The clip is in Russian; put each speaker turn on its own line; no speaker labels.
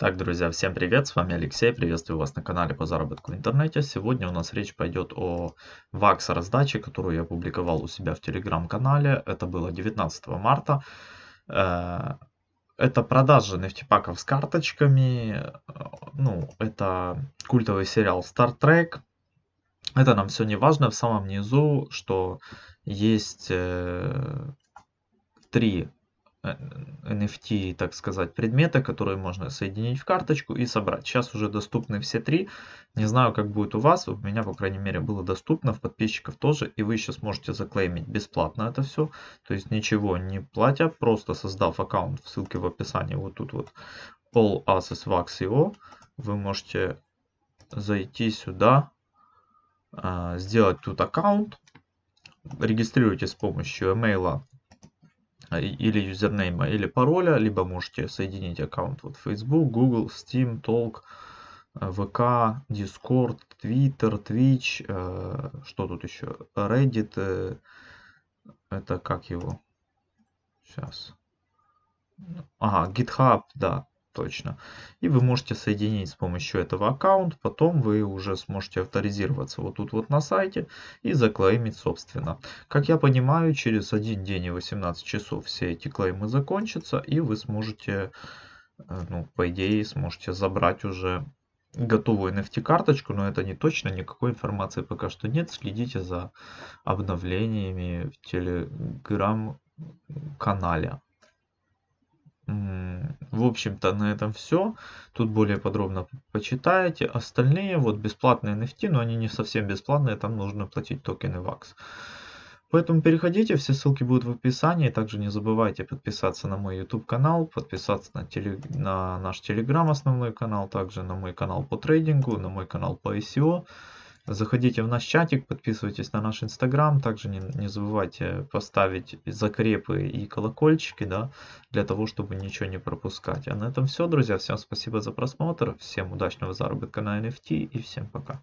Так, друзья, всем привет, с вами Алексей, приветствую вас на канале по заработку в интернете. Сегодня у нас речь пойдет о VAX раздаче, которую я публиковал у себя в телеграм-канале. Это было 19 марта. Э, это продажа нефтепаков с карточками, э, ну, это культовый сериал Star Trek. Это нам все не важно, в самом низу, что есть э, три NFT, так сказать, предметы, которые можно соединить в карточку и собрать. Сейчас уже доступны все три. Не знаю, как будет у вас, у меня, по крайней мере, было доступно, в подписчиков тоже. И вы сейчас можете заклеймить бесплатно это все. То есть ничего не платя, просто создав аккаунт в ссылке в описании, вот тут вот All Assets Wax.io, вы можете зайти сюда, а, сделать тут аккаунт, регистрируйтесь с помощью email Э, или юзернейма, или пароля, либо можете соединить аккаунт вот Facebook, Google, Steam, Talk, VK э, Discord, Twitter, Twitch, э, что тут еще, Reddit, это как его, сейчас, ага, GitHub, да, точно. И вы можете соединить с помощью этого аккаунт, потом вы уже сможете авторизироваться вот тут вот на сайте и заклеймить собственно. Как я понимаю, через один день и 18 часов все эти клеймы закончатся и вы сможете, э, ну, по идее, сможете забрать уже готовую NFT карточку, но это не точно, никакой информации пока что нет. Следите за обновлениями в телеграм канале. В общем-то на этом все. Тут более подробно почитаете. Остальные вот бесплатные NFT, но они не совсем бесплатные, там нужно платить токены VAX. Поэтому переходите, все ссылки будут в описании. Также не забывайте подписаться на мой YouTube канал, подписаться на, теле, на наш Telegram основной канал, также на мой канал по трейдингу, на мой канал по ICO. Заходите в наш чатик, подписывайтесь на наш инстаграм. Также не, не забывайте поставить закрепы и колокольчики, да, для того, чтобы ничего не пропускать. А на этом все, друзья. Всем спасибо за просмотр. Всем удачного заработка на NFT и всем пока.